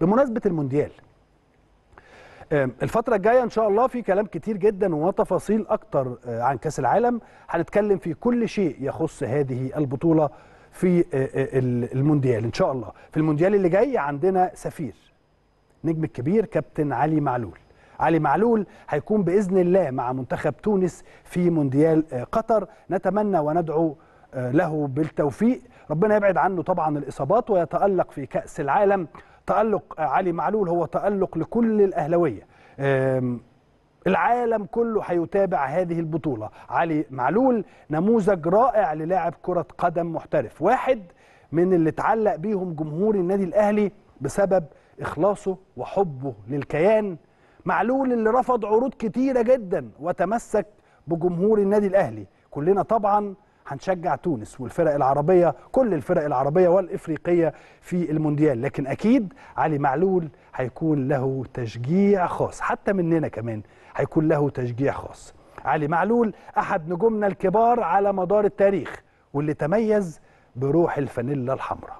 بمناسبه المونديال الفترة الجاية إن شاء الله في كلام كتير جدا وتفاصيل أكتر آه، عن كأس العالم هنتكلم في كل شيء يخص هذه البطولة في آه، آه، المونديال إن شاء الله في المونديال اللي جاي عندنا سفير نجم الكبير كابتن علي معلول علي معلول هيكون بإذن الله مع منتخب تونس في مونديال قطر نتمنى وندعو له بالتوفيق ربنا يبعد عنه طبعا الإصابات ويتألق في كأس العالم تألق آه، علي معلول هو تألق لكل الاهلاويه العالم كله هيتابع هذه البطولة علي معلول نموذج رائع للاعب كرة قدم محترف واحد من اللي اتعلق بيهم جمهور النادي الأهلي بسبب إخلاصه وحبه للكيان معلول اللي رفض عروض كتيرة جدا وتمسك بجمهور النادي الأهلي كلنا طبعا هنشجع تونس والفرق العربيه كل الفرق العربيه والافريقيه في المونديال لكن اكيد علي معلول هيكون له تشجيع خاص حتى مننا كمان هيكون له تشجيع خاص علي معلول احد نجومنا الكبار على مدار التاريخ واللي تميز بروح الفانيلا الحمراء